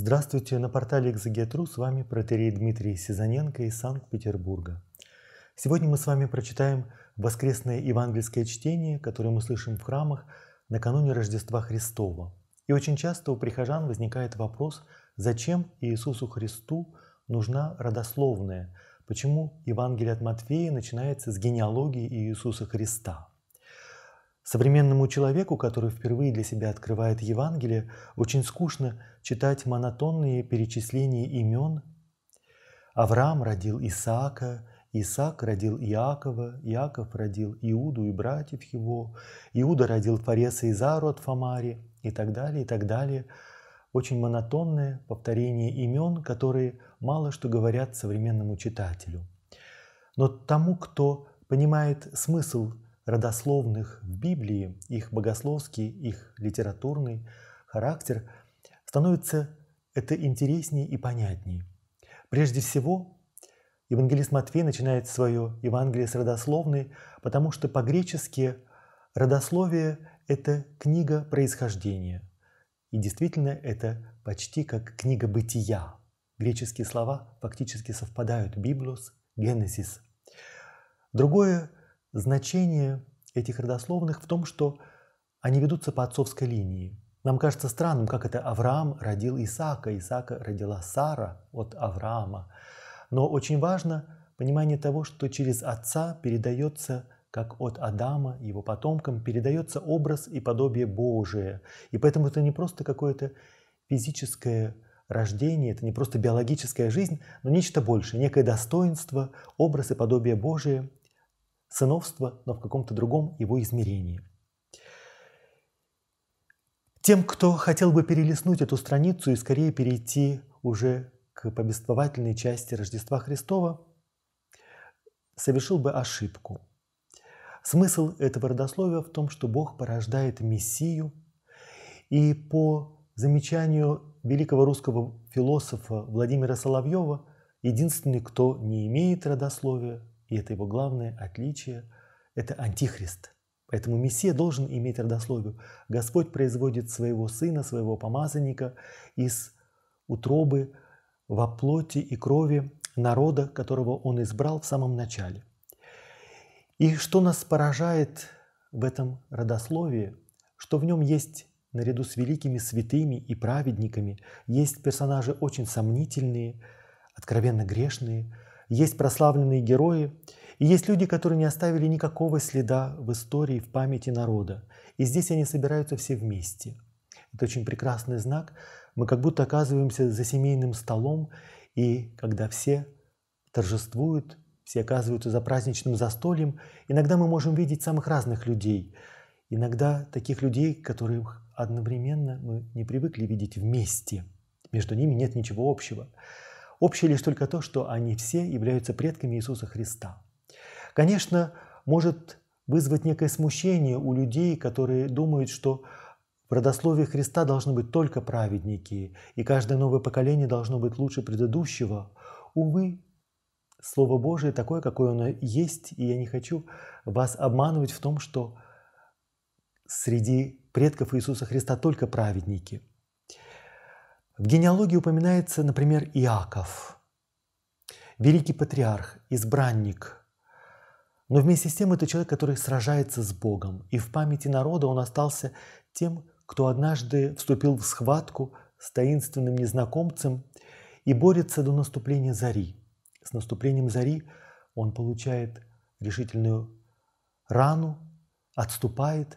Здравствуйте, на портале Экзегетру с вами протерей Дмитрий Сизаненко из Санкт-Петербурга. Сегодня мы с вами прочитаем воскресное евангельское чтение, которое мы слышим в храмах накануне Рождества Христова. И очень часто у прихожан возникает вопрос, зачем Иисусу Христу нужна родословная, почему Евангелие от Матфея начинается с генеалогии Иисуса Христа – Современному человеку, который впервые для себя открывает Евангелие, очень скучно читать монотонные перечисления имен. Авраам родил Исаака, Исаак родил Иакова, Иаков родил Иуду и братьев его, Иуда родил Фареса и Зару от Фамари и так далее, и так далее. Очень монотонное повторение имен, которые мало что говорят современному читателю. Но тому, кто понимает смысл родословных в Библии, их богословский, их литературный характер, становится это интереснее и понятнее. Прежде всего, евангелист Матвей начинает свое Евангелие с родословной, потому что по-гречески родословие – это книга происхождения. И действительно, это почти как книга бытия. Греческие слова фактически совпадают – «библос», «генезис». Другое Значение этих родословных в том, что они ведутся по отцовской линии. Нам кажется странным, как это Авраам родил Исаака, Исаака родила Сара от Авраама. Но очень важно понимание того, что через отца передается, как от Адама, его потомкам, передается образ и подобие Божие. И поэтому это не просто какое-то физическое рождение, это не просто биологическая жизнь, но нечто большее, некое достоинство, образ и подобие Божие, сыновство, но в каком-то другом его измерении. Тем, кто хотел бы перелистнуть эту страницу и скорее перейти уже к повествовательной части Рождества Христова, совершил бы ошибку. Смысл этого родословия в том, что Бог порождает Мессию, и по замечанию великого русского философа Владимира Соловьева, единственный, кто не имеет родословия, и это его главное отличие. Это антихрист. Поэтому Мессия должен иметь родословие. Господь производит своего сына, своего помазанника из утробы во плоти и крови народа, которого он избрал в самом начале. И что нас поражает в этом родословии, что в нем есть наряду с великими святыми и праведниками, есть персонажи очень сомнительные, откровенно грешные – есть прославленные герои, и есть люди, которые не оставили никакого следа в истории, в памяти народа. И здесь они собираются все вместе. Это очень прекрасный знак. Мы как будто оказываемся за семейным столом, и когда все торжествуют, все оказываются за праздничным застольем, иногда мы можем видеть самых разных людей. Иногда таких людей, которых одновременно мы не привыкли видеть вместе. Между ними нет ничего общего. Общее лишь только то, что они все являются предками Иисуса Христа. Конечно, может вызвать некое смущение у людей, которые думают, что в родословии Христа должны быть только праведники, и каждое новое поколение должно быть лучше предыдущего. Увы, Слово Божие такое, какое оно есть, и я не хочу вас обманывать в том, что среди предков Иисуса Христа только праведники. В генеалогии упоминается, например, Иаков, великий патриарх, избранник. Но вместе с тем это человек, который сражается с Богом. И в памяти народа он остался тем, кто однажды вступил в схватку с таинственным незнакомцем и борется до наступления зари. С наступлением зари он получает решительную рану, отступает,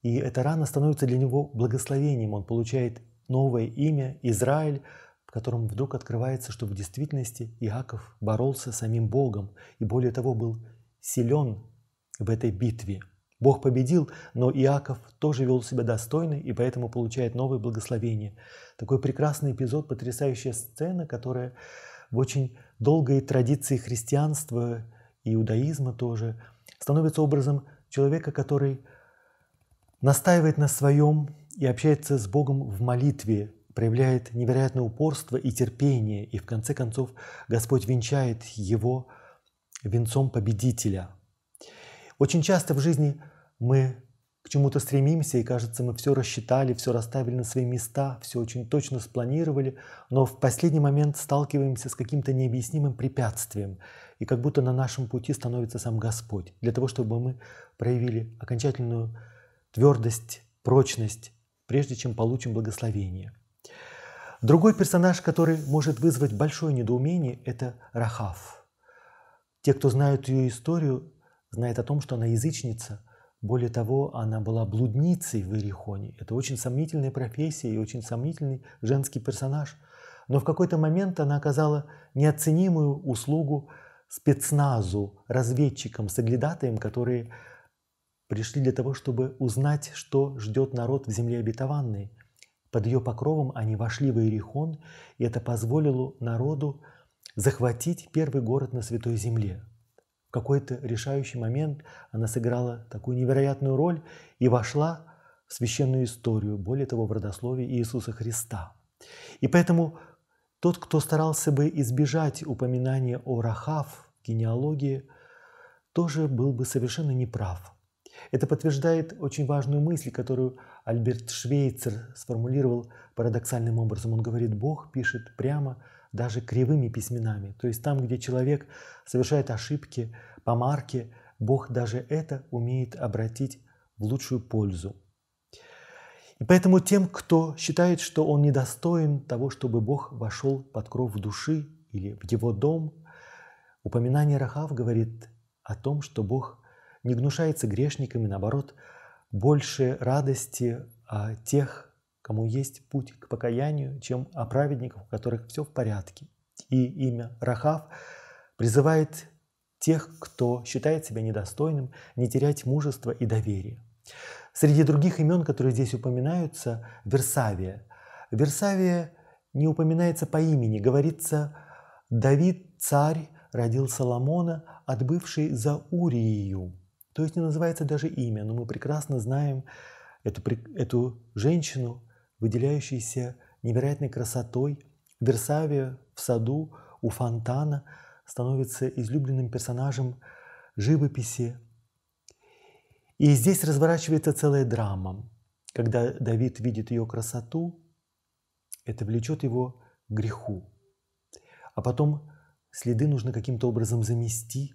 и эта рана становится для него благословением. Он получает новое имя Израиль, в котором вдруг открывается, что в действительности Иаков боролся с самим Богом и более того был силен в этой битве. Бог победил, но Иаков тоже вел себя достойно и поэтому получает новое благословение. Такой прекрасный эпизод, потрясающая сцена, которая в очень долгой традиции христианства и иудаизма тоже становится образом человека, который настаивает на своем и общается с Богом в молитве, проявляет невероятное упорство и терпение, и в конце концов Господь венчает его венцом победителя. Очень часто в жизни мы к чему-то стремимся, и кажется, мы все рассчитали, все расставили на свои места, все очень точно спланировали, но в последний момент сталкиваемся с каким-то необъяснимым препятствием, и как будто на нашем пути становится сам Господь, для того, чтобы мы проявили окончательную твердость, прочность, прежде чем получим благословение. Другой персонаж, который может вызвать большое недоумение, это Рахав. Те, кто знают ее историю, знают о том, что она язычница. Более того, она была блудницей в Иерихоне. Это очень сомнительная профессия и очень сомнительный женский персонаж. Но в какой-то момент она оказала неоценимую услугу спецназу, разведчикам, соглядатаем, которые пришли для того, чтобы узнать, что ждет народ в земле обетованной. Под ее покровом они вошли в Иерихон, и это позволило народу захватить первый город на Святой Земле. В какой-то решающий момент она сыграла такую невероятную роль и вошла в священную историю, более того, в родословие Иисуса Христа. И поэтому тот, кто старался бы избежать упоминания о Рахав, генеалогии, тоже был бы совершенно неправ – это подтверждает очень важную мысль, которую Альберт Швейцер сформулировал парадоксальным образом. Он говорит, Бог пишет прямо, даже кривыми письменами. То есть там, где человек совершает ошибки, по марке, Бог даже это умеет обратить в лучшую пользу. И поэтому тем, кто считает, что он недостоин того, чтобы Бог вошел под кров души или в его дом, упоминание Рахав говорит о том, что Бог не гнушается грешниками, наоборот, больше радости а, тех, кому есть путь к покаянию, чем о праведниках, у которых все в порядке. И имя Рахав призывает тех, кто считает себя недостойным, не терять мужества и доверия. Среди других имен, которые здесь упоминаются, Версавия. Версавия не упоминается по имени, говорится Давид, царь, родил Соломона, отбывший за Урию. То есть не называется даже имя, но мы прекрасно знаем эту, эту женщину, выделяющуюся невероятной красотой. Версавия в саду у фонтана становится излюбленным персонажем живописи. И здесь разворачивается целая драма. Когда Давид видит ее красоту, это влечет его к греху. А потом следы нужно каким-то образом замести,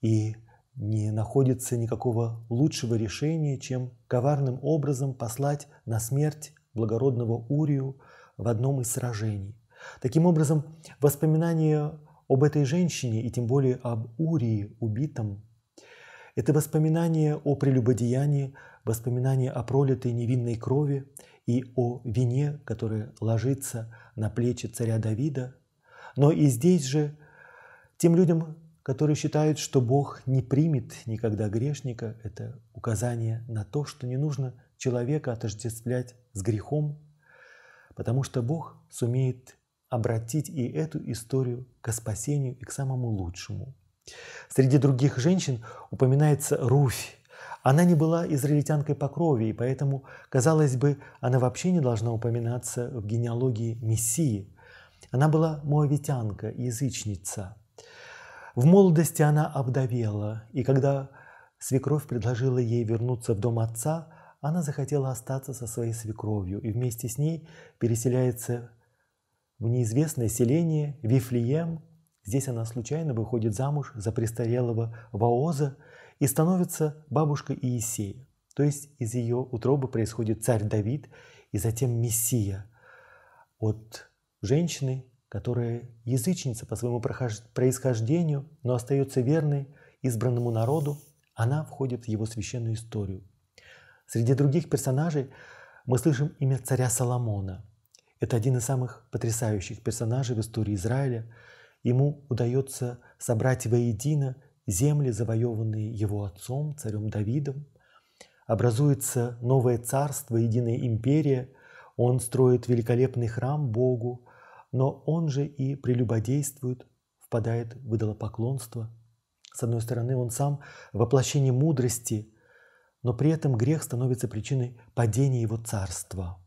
и не находится никакого лучшего решения, чем коварным образом послать на смерть благородного Урию в одном из сражений. Таким образом, воспоминание об этой женщине и тем более об Урии, убитом, это воспоминание о прелюбодеянии, воспоминание о пролитой невинной крови и о вине, которая ложится на плечи царя Давида. Но и здесь же тем людям, которые считают, что Бог не примет никогда грешника, это указание на то, что не нужно человека отождествлять с грехом, потому что Бог сумеет обратить и эту историю к спасению и к самому лучшему. Среди других женщин упоминается Руфь. Она не была израильтянкой по крови, и поэтому, казалось бы, она вообще не должна упоминаться в генеалогии Мессии. Она была моавитянка, язычница – в молодости она обдавела, и когда свекровь предложила ей вернуться в дом отца, она захотела остаться со своей свекровью и вместе с ней переселяется в неизвестное селение Вифлеем. Здесь она случайно выходит замуж за престарелого Ваоза и становится бабушкой Иисея. То есть из ее утробы происходит царь Давид и затем Мессия от женщины, которая язычница по своему происхождению, но остается верной избранному народу, она входит в его священную историю. Среди других персонажей мы слышим имя царя Соломона. Это один из самых потрясающих персонажей в истории Израиля. Ему удается собрать воедино земли, завоеванные его отцом, царем Давидом. Образуется новое царство, единая империя. Он строит великолепный храм Богу, но он же и прелюбодействует, впадает в идолопоклонство. С одной стороны, он сам воплощение мудрости, но при этом грех становится причиной падения его царства.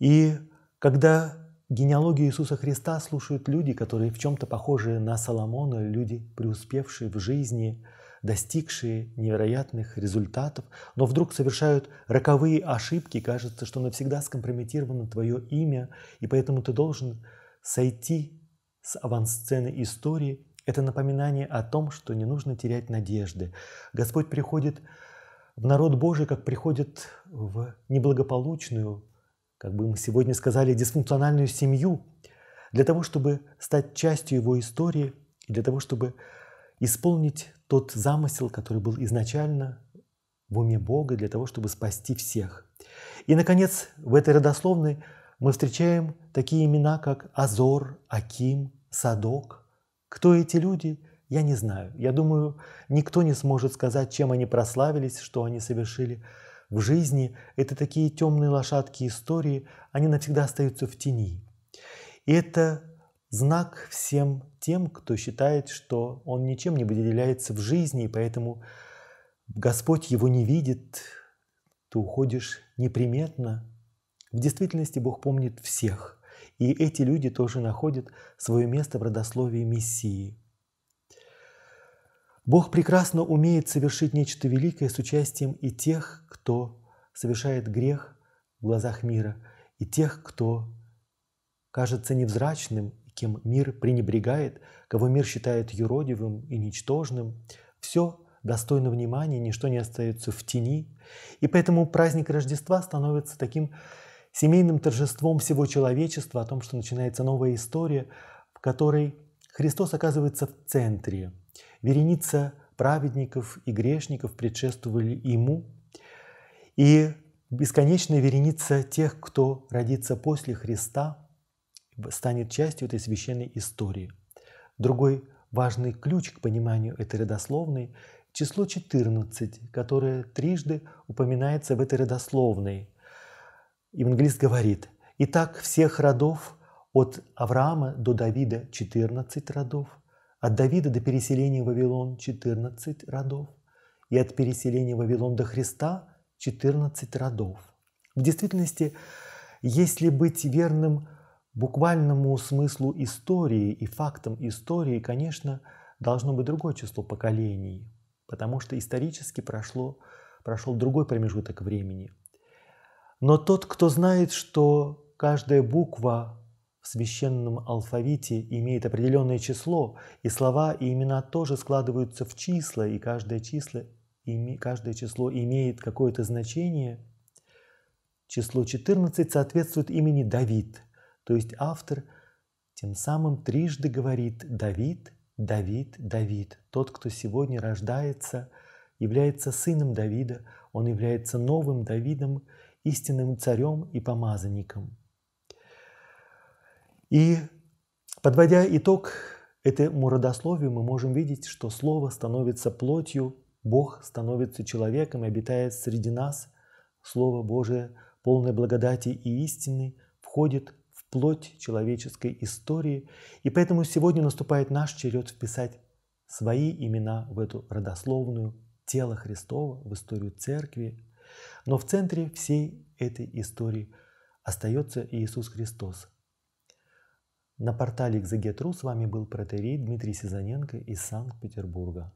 И когда генеалогию Иисуса Христа слушают люди, которые в чем-то похожи на Соломона, люди, преуспевшие в жизни – достигшие невероятных результатов, но вдруг совершают роковые ошибки, кажется, что навсегда скомпрометировано твое имя, и поэтому ты должен сойти с авансцены истории. Это напоминание о том, что не нужно терять надежды. Господь приходит в народ Божий, как приходит в неблагополучную, как бы мы сегодня сказали, дисфункциональную семью, для того, чтобы стать частью его истории, и для того, чтобы исполнить тот замысел, который был изначально в уме Бога для того, чтобы спасти всех. И, наконец, в этой родословной мы встречаем такие имена, как Азор, Аким, Садок. Кто эти люди, я не знаю. Я думаю, никто не сможет сказать, чем они прославились, что они совершили в жизни. Это такие темные лошадки истории, они навсегда остаются в тени. И это знак всем тем, кто считает, что он ничем не выделяется в жизни, и поэтому Господь его не видит, ты уходишь неприметно. В действительности Бог помнит всех, и эти люди тоже находят свое место в родословии Мессии. Бог прекрасно умеет совершить нечто великое с участием и тех, кто совершает грех в глазах мира, и тех, кто кажется невзрачным кем мир пренебрегает, кого мир считает юродивым и ничтожным. Все достойно внимания, ничто не остается в тени. И поэтому праздник Рождества становится таким семейным торжеством всего человечества, о том, что начинается новая история, в которой Христос оказывается в центре. Вереница праведников и грешников предшествовали ему. И бесконечная вереница тех, кто родится после Христа – станет частью этой священной истории. Другой важный ключ к пониманию этой родословной – число 14, которое трижды упоминается в этой родословной. Евангелист говорит, «Итак, всех родов от Авраама до Давида 14 родов, от Давида до переселения в Вавилон 14 родов, и от переселения в Вавилон до Христа 14 родов». В действительности, если быть верным – буквальному смыслу истории и фактам истории, конечно, должно быть другое число поколений, потому что исторически прошло, прошел другой промежуток времени. Но тот, кто знает, что каждая буква в священном алфавите имеет определенное число, и слова и имена тоже складываются в числа, и каждое число, и каждое число имеет какое-то значение, число 14 соответствует имени Давид – то есть автор тем самым трижды говорит «Давид, Давид, Давид». Тот, кто сегодня рождается, является сыном Давида, он является новым Давидом, истинным царем и помазанником. И подводя итог этому родословию, мы можем видеть, что Слово становится плотью, Бог становится человеком и обитает среди нас. Слово Божие, полное благодати и истины, входит плоть человеческой истории, и поэтому сегодня наступает наш черед вписать свои имена в эту родословную тело Христова, в историю Церкви. Но в центре всей этой истории остается Иисус Христос. На портале «Экзегет.ру» с вами был протерей Дмитрий Сизаненко из Санкт-Петербурга.